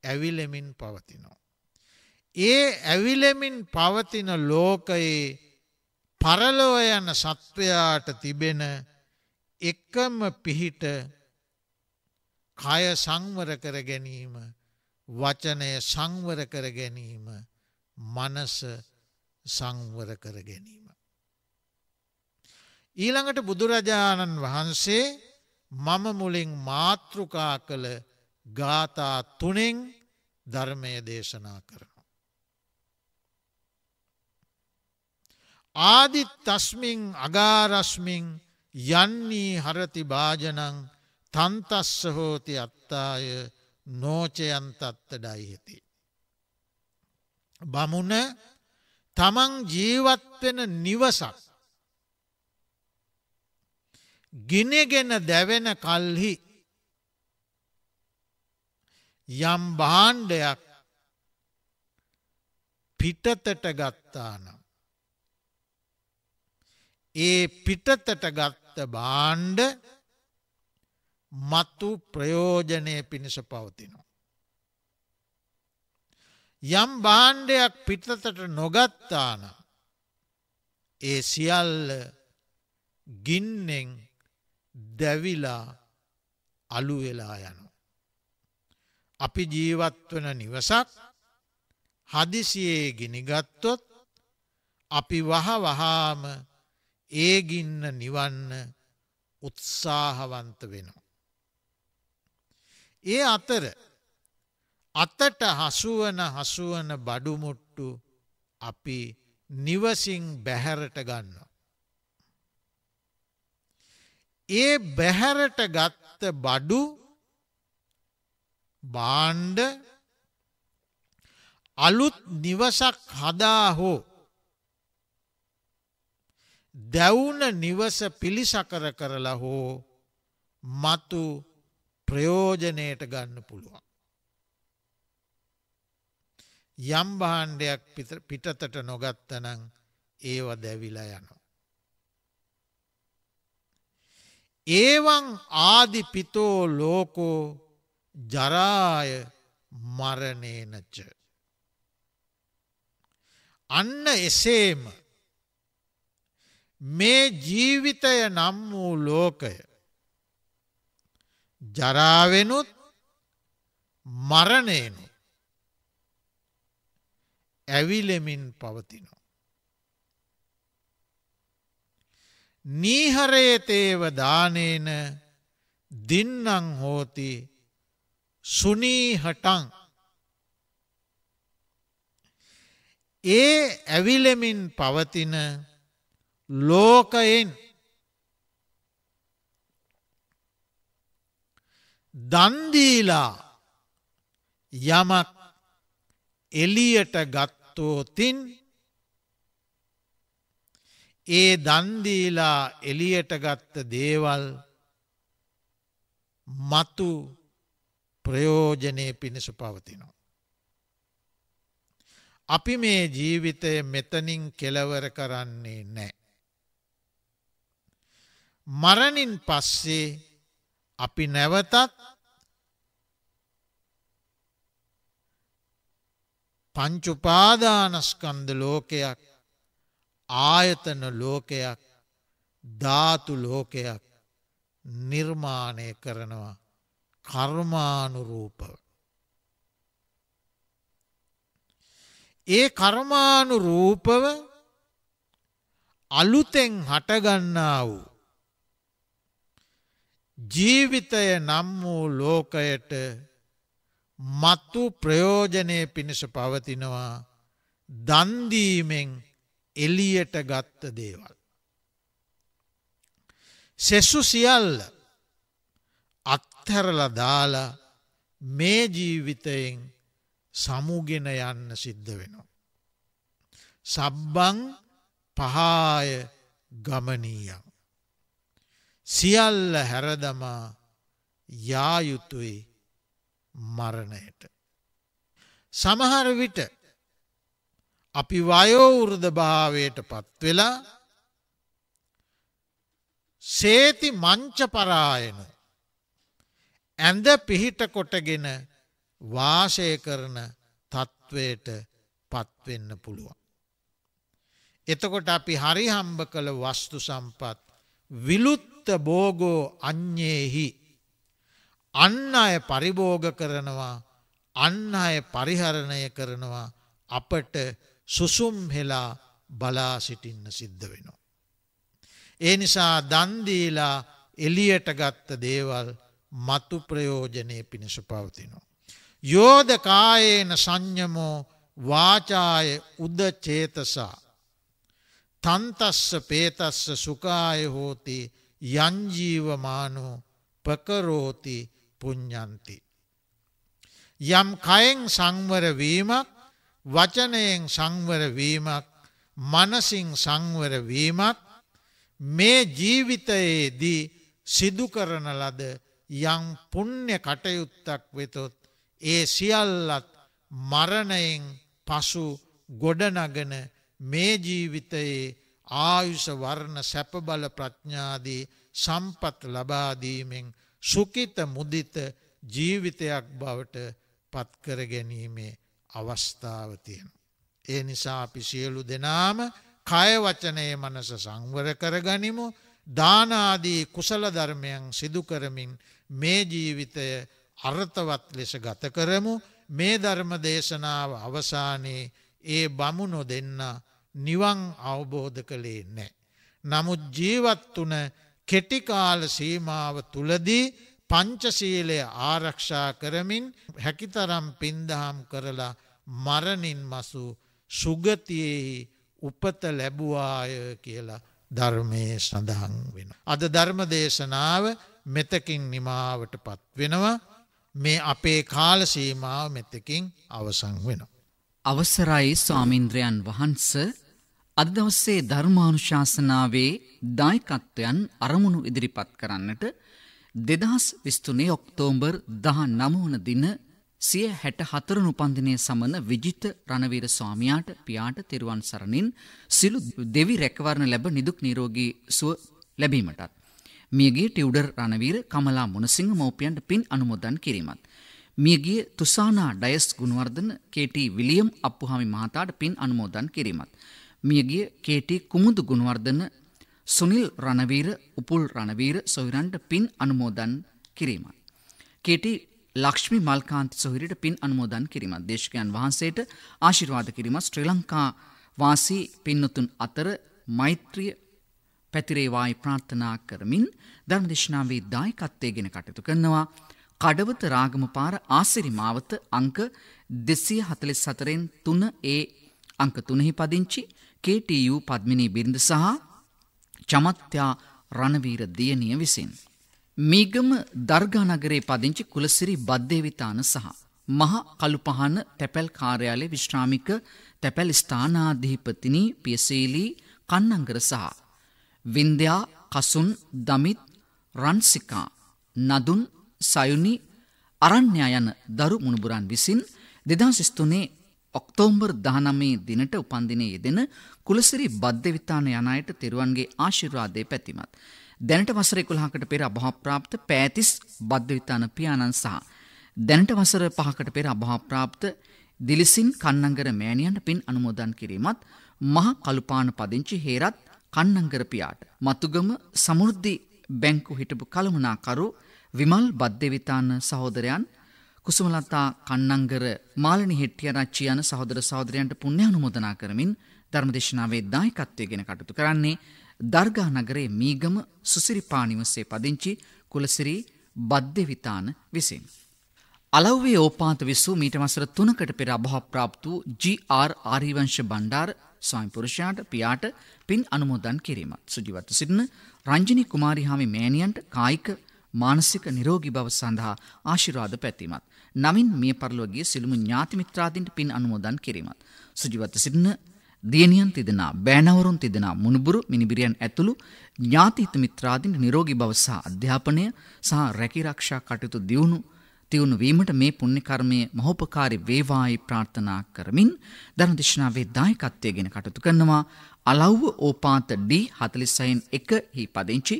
ඇවිලෙමින් පවතිනවා. ඒ ඇවිලෙමින් පවතින ලෝකයේ පරලෝ යන සත්වයාට තිබෙන එකම පිහිට කය සංවර කර ගැනීම වචනය සංවර කර ගැනීම මනස සංවර කර ගැනීම. ඊළඟට බුදුරජාණන් වහන්සේ මම මුලින් මාතෘකා කළ ගාථා තුනෙන් ධර්මය දේශනා කරනවා. ආදිත් තස්මින් අගාරස්මින් යන්නේ හරති භාජනං තන්තස්ස හෝති අත්තාය නෝචයන්තත්ත ඩයිහිති. බමුණ තමන් ජීවත්වෙන නිවසක් ගිනගෙන දැවෙන කල්හි යම් භාණ්ඩයක් පිටතට ගත්තානම්. ඒ පිටතට ගත්ත භාණ්ඩ මතු ප්‍රයෝජනය පිණිස පවතිනවා. යම් බාණ්ඩයක් පිටතට නොගත්තාන ඒ සියල්ල ගින්නෙන් දැවිලා අලුවෙලා යනු. අපි ජීවත්වන නිවසක් හදිසියේ ගිනිගත්තොත් අපි වහ වහාම ඒගින්න නිවන්න උත්සාහවන්ත වෙනවා. ඒ අතර අතට හසුවන හසුවන බඩුමුට්ටු අපි නිවසින් බැහැරට ගන්නවා. ඒ බැහැරට ගත්ත බඩු බාණ්ඩ අලුත් නිවසක් හදා හෝ දැවුන නිවස පිළිසකර කරලා හෝ මතු ප්‍රයෝජනයට ගන්න පුළුවන්. යම් භාණ්ඩයක් පිටතට නොගත්තනං ඒව දැවිලා යනවා. ඒවන් ආදි පිතෝ ලෝකෝ ජරාය මරණේනච්ච. අන්න එසේම මේ ජීවිතය නම් වූ ලෝකය ජරාවෙනුත් මරණයනු ඇවිලෙමින් පවතිනෝ. නීහරේතේව දානේන දින්නං හෝති සුනීහටං ඒ ඇවිලෙමින් පවතින ලෝකයෙන් දන්දීලා යමක් එලියට ගත්තෝතින් ඒ දන්දීලා එලියට ගත්ත දේවල් මතු ප්‍රයෝජනය පිණිස පවතිනවා. අපි මේ ජීවිතය මෙතනින් කෙලවර කරන්නේ නෑ. මරණින් පස්සේ අපි නැවතත් පංචුපාදානස්කන්ද ලෝකයක් ආයතන ලෝකයක් ධාතු ලෝකයක් නිර්මාණය කරනවා කර්මානුරූපව. ඒ කර්මානුරූපව අලුතෙන් හටගන්නා වූ ජීවිතය නම් වූ ලෝකයට මත්තු ප්‍රයෝජනය පිණිස පවතිනවා දන්දීමෙන් එලියට ගත්ත දේවල්. සෙසු සියල්ල අත්හැරල දාලා මේ ජීවිතයෙන් සමුගෙන යන්න සිද්ධ වෙනවා. සබ්බං පහාය ගමනීයන්. සියල්ල හැරදමා යායුතුයි මරණයට. සමහර විට අපි වයෝවෘද භාවයට පත්වෙලා සේති මංචපරායන ඇඳ පිහිට කොටගෙන වාසය කරන තත්ත්වයට පත්වෙන්න පුළුවන්. එතකොට අපි හරි හම්බ කළ වස්තු සම්පත් විලුත් සුත්ත බෝගෝ අඤ්ඤේහි අන්න අය පරිභෝග කරනවා අන්න අය පරිහරණය කරනවා අපට සුසුම් හෙලා බලා සිටින්න සිද්ධ වෙනවා. ඒ නිසා දන්දීලා එලියට ගත්ත දේවල් මතු ප්‍රයෝජනය පිණිස පවතිනවා. යෝධ කායේන සං්ඥමෝ වාචාය උද චේතසා තන්තස්ස පේතස්ස සුකාය හෝති යංජීවමානු පකරෝති පුඤ්ඥන්ති. යම් කයෙන් සංවරවීමක් වචනයෙන් සංවරවීමක් මනසිං සංවරවීමක් මේ ජීවිතයේදී සිදුකරන ලද යම් පුුණ්්‍ය කටයුත්තක් වෙතොත් ඒ සියල්ලත් මරණයෙන් පසු ගොඩනගන මේ ජීවිතයේ ආයුෂ වර්ණ සැප බල ප්‍රඥාදී සම්පත් ලබා දීමෙන් සුකිත මුදිත ජීවිතයක් බවට පත්කර ගැනීමේ අවස්ථාව තියෙනවා. ඒ නිසා අපි සියලු දෙනාම කය වචනයේ මනස සංවර කරගනිමු දානාදී කුසල ධර්මයන් සිදු කරමින් මේ ජීවිතය අර්ථවත් ලෙස ගත කරමු මේ ධර්ම දේශනාව අවසානයේ ඒ බමුණො දෙන්නා නිවන් අවබෝධ කළේ නෑ. නමුත් ජීවත්වන කෙටිකාල සීමාව තුළදී පංචසීලය ආරක්ෂා කරමින් හැකිතරම් පින්දහම් කරලා මරණින් මසු සුගතියෙහි උපත ලැබුවාය කියලා ධර්මයේ සඳහන් වෙන. අද ධර්ම දේශනාව මෙතකින් නිමාවට පත් වෙනවා මේ අපේ කාලසීමාව මෙතකින් අවසං වෙන. අවසරයි ස්වාමින්ද්‍රයන් වහන්ස අද දවසේ ධර්මානුශාසනාවේ දායකත්වයන් අරමුණු ඉදිරිපත් කරන්නට 2023 ඔක්තෝබර් 19 වන දින 164 උපන්දිනයේ සමන විජිත රණවීර ස්වාමියාට පියාට තෙරුවන් සරණින් සිළු දෙවි රැකවරණ ලැබ නිදුක් නිරෝගී සුව ලැබීමටත් මියගිය ටියුඩර් රණවීර කමලා මොනසිංහ මෝපියන්ට පින් අනුමෝදන් කිරීමත් මියගිය තුසානා ඩයස් ගුණවර්ධන කේටී විලියම් අප්පුහාමි මහතාට පින් අනුමෝදන් කිරීමත් මියගිය කේටි කුමුදු ගුණවර්ධන සුනිල් රණවීර උපුල් රණවීර සොහිරන්ට පින් අනුමෝදන් කිරීමයි. කේටි ලක්ෂ්මි මල්කාන්ත සොහිරට පින් අනුමෝදන් කිරීමත් දේශකයන් වහන්සේට ආශිර්වාද කිරීම ශ්‍රී ලංකා වාසී පින්නතුන් අතර මෛත්‍රිය පැතිරේවායි ප්‍රාර්ථනා කරමින් ධර්මදේශනාවේ දායකත්වයගෙන කටයුතු කරනවා කඩවත රාගම පාර ආසිරි මාවත අංක 244න් 3 ඒ අංක 3 පදිංචි KTU පද්මිනී බිරිඳ සහ චමත්‍යා රණවීර දියණිය විසින් මීගම දර්ගා නගරේ පදිංචි කුලසිරි බද්දේවිතාන සහ මහ කළුපහන තැපැල් කාර්යාලයේ විශ්‍රාමික තැපැල් ස්ථානාධිපතිනි පියසීලී කන්නංගර සහ වින්ද්‍යා කසුන් දමිත් රන්සිකා නදුන් සයුනි අරණ්‍ය යන දරු මුණුබුරන් විසින් 2003 ඔක්තෝම්බර් 19 දිනට උපන්දිනයේ යෙදෙන කුලසිරි බද්දවිතාන යන අයට තෙරුවන්ගේ ආශිර්වාදයේ පැතිමත්. දැනට වසර 11කට පෙර අභාවප්‍රාප්ත පෑතිස් බද්දවිතාන පියාණන් සහ දැනට වසර 5කට පෙර අභාවප්‍රාප්ත දිලිසින් කන්නංගර මෑණියන්ට පින් අනුමෝදන් කිරීමත් මහ කළුපාන පදිංචි හේරත් කන්නංගර පියාට මතුගම සමෘද්ධි බැංකු හිටපු කළමනාකරු විමල් බද්දවිතාන සහෝදරයන් කුසුමලතා කන්නංගර මාලනි හෙට්ටියරච්චි යන සහෝදර සහෝදරයන්ට පුණ්‍ය අනුමෝදනා කරමින් ධර්මදේශනාවේ දායකත්වයේගෙන කටයුතු කරන්නේ දර්ගා නගරයේ මීගම සුසිරිපා නිවසේ පදිංචි කුලසිරි බද්දෙවිතාන විසින්. අලව්වේ ඕපාන්ත විසූ මීට වසර 3කට පෙර අභාවප්‍රාප්ත වූ ජී.ආර්. ආරිවංශ බණ්ඩාර ස්වාමි පුරුෂයාට පියාට පින් අනුමෝදන් කිරීමත් සුජීවත්ව සිටින රංජිනී කුමාරිහාමි මෑණියන්ට කායික මානසික නිරෝගී බව සඳහා ආශිර්වාද පැතීමත් නමින් මිය පරලොවගේ සිළුමු ඥාති මිත්‍රාදීන්ට පින් අනුමෝදන් කිරීමත්. සුජීවත්ව සිටින දියණියන් තිදෙනා, බෑණවරුන් තිදෙනා, මුණුබුරු මිනිබිරියන් ඇතුළු ඥාති හිත මිත්‍රාදීන්ට නිරෝගී බව සහ අධ්‍යාපනය සහ රැකී ආරක්ෂා කටයුතු දියුණු තියුණු වීමට මේ පුණ්‍ය කර්මයේ මහෝපකාරී වේවායි ප්‍රාර්ථනා කරමින් ධර්මදේශනාවේ දායකත්වයෙන් කටයුතු කරනවා අලව්ව ඕපාත D46න් 1 හි පදිංචි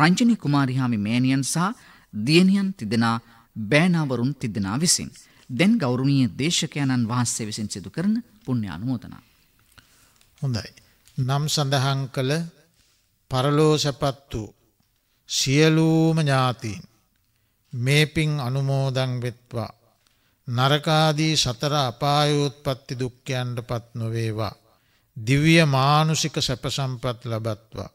රංජනී කුමාරිහාමි මෑණියන් සහ දියණියන් තිදෙනා බෑනාවරුන් තිදෙනා විසින් දැන් ගෞරවනීය දේශකයන්න් වහන්සේ විසින් සිදු කරන පුණ්‍ය අනුමෝදනා. හොඳයි. නම් සඳහන් කළ පරලෝ සැපත් වූ සියලුම ඥාතීන් මේ පින් අනුමෝදන් වෙත්වා. නරකාදී සතර අපායෝත්පත්ති දුක්ඛයන්ටපත් නොවේවා. දිව්‍ය මානුෂික සැප සම්පත් ලබත්වා.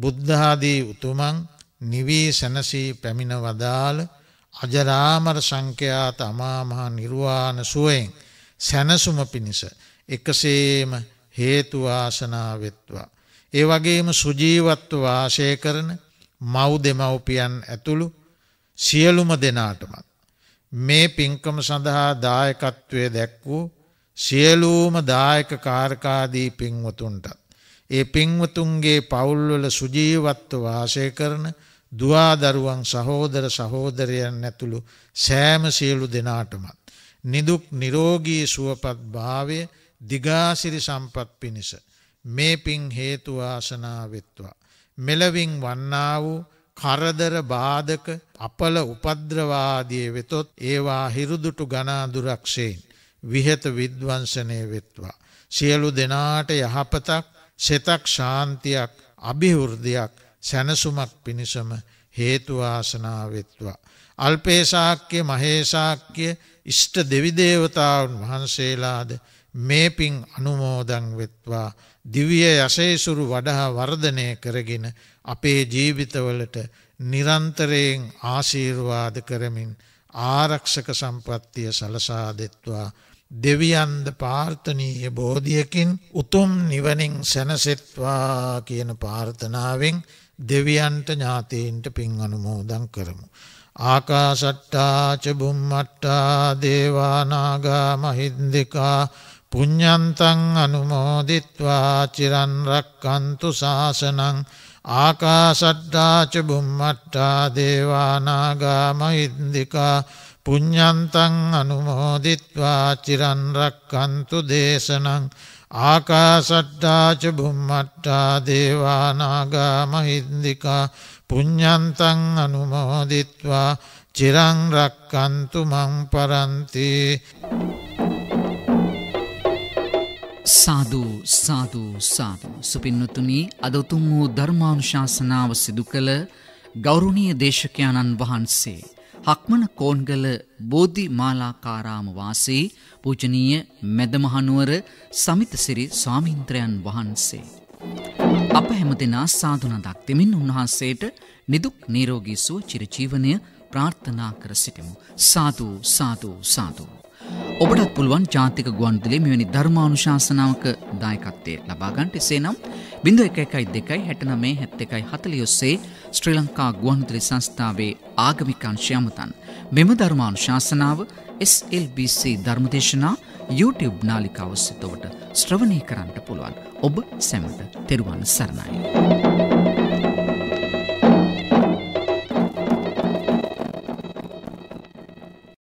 බුද්ධ ආදී උතුමන් නිවී සැනසී පැමිණ වදාළ අජරාමර සංඛ්‍යා තමාමහා නිර්වාණ සුවයෙන් සැනසුම පිණිස එකසේම හේතුවාසනා වෙත්වා. ඒ වගේම සුජීවත්ව වාසය කරන මව් දෙමව්පියන් ඇතුළු සියලුම දෙනාටමත්. මේ පින්කම සඳහා දායකත්වය දැක්වූ සියලූම දායක කාරකාදී පින්වතුන්ටත්. ඒ පින්වතුන්ගේ පවුල්වල සුජීවත්ව වාසය කරන දවාදරුවන් සහෝදර සහෝදරයන් ඇතුළු සෑම සියලු දෙනාටමත්. නිදුක් නිරෝගී සුවපත් භාවය දිගාසිරි සම්පත් පිණිස. මේ පින් හේතුවාසනාවෙත්වා. මෙලවින් වන්නා වූ කරදර බාධක අපල උපද්‍රවාදය වෙතොත් ඒවා හිරුදුටු ගනාදුරක්ෂයෙන්. විහෙත විද්වංශනය වෙත්වා. සියලු දෙනාට යහපතක් සෙතක් ශාන්තියක් අභිහෘදයක් සැනසුමක් පිණිසම හේතුවාසනා වෙත්වා. අල්පේසාක්‍ය මහේසාක්‍ය ඉෂ්ට දෙවිදේවතාවුන් වහන්සේලාද මේ පින් අනුමෝදන් වෙත්වා දිවිය යසේසුරු වඩහා වර්ධනය කරගෙන අපේ ජීවිතවලට නිරන්තරයෙන් ආශීර්වාද කරමින් ආරක්ෂක සම්පත්තිය සලසා දෙත්වා දෙවියන්ද පාර්ථනීය බෝධියකින් උතුම් නිවනින් සැනසෙත්වා කියන පාර්ථනාවෙන් දෙවියන්ට ඥාතීන්ට පින් අනුමෝදන් කරමු. ආකාශට්ටාච බුම්මට්ටා දේවානාගා මහින්දිකා පුඤ්ඤන්තං අනුමෝදිත්වා චිරන් රක්කන්තු ශාසනං ආකාශට්ටාච බුම්මට්ටා දේවානාගා මහින්දිකා පුඤ්ඤන්තං අනුමෝදිත්වා චිරන් රක්කන්තු දේශනං ආකාසට්ටාච බුම්මට්ටා දේවානාගා මහින්දිකා පුඤ්ඥන්තන් අනුමෝදිත්වා චිරංරක්කන්තු මං පරන්ති සාධූ සාධූ සාධූ සුපින්නතුනි අදතුන් වූ ධර්මානුශාසනාව සිදු කළ ගෞරුණීය දේශකයාණන් වහන්සේ. හක්මන කෝන්ගල බෝධි මාලාකාරාම වාසී පූජනීය මැදමහනුවර සමිතසිරි ස්වාමීන්ද්‍රයන් වහන්සේ. අප හැමදෙනා සාදුනදක් දෙමින් උන්වහන්සේට නිදුක් නිරෝගී සුව චිරජීවනය ප්‍රාර්ථනා කර සිටිමු. සාදු සාදු සාදු. ඔබටත් පුළුවන් ජාතික ගුවන්තුලේ මෙවැනි ධර්මානුශාසනාවක දායකත්වය ලබා ගන්නට එසේනම් 0112 69 71 40 ඔස්සේ ශ්‍රී ලංකා ගුවන්විදුලි සංස්ථාවේ ආගමික අංශය අමතන් මෙම ධර්මානුශාසනාව SLBC ධර්මදේශනා YouTube නාලිකාව ඔස්සේ ඔබට ශ්‍රවණය කරන්නට පුළුවන් ඔබ සැමට තෙරුවන් සරණයි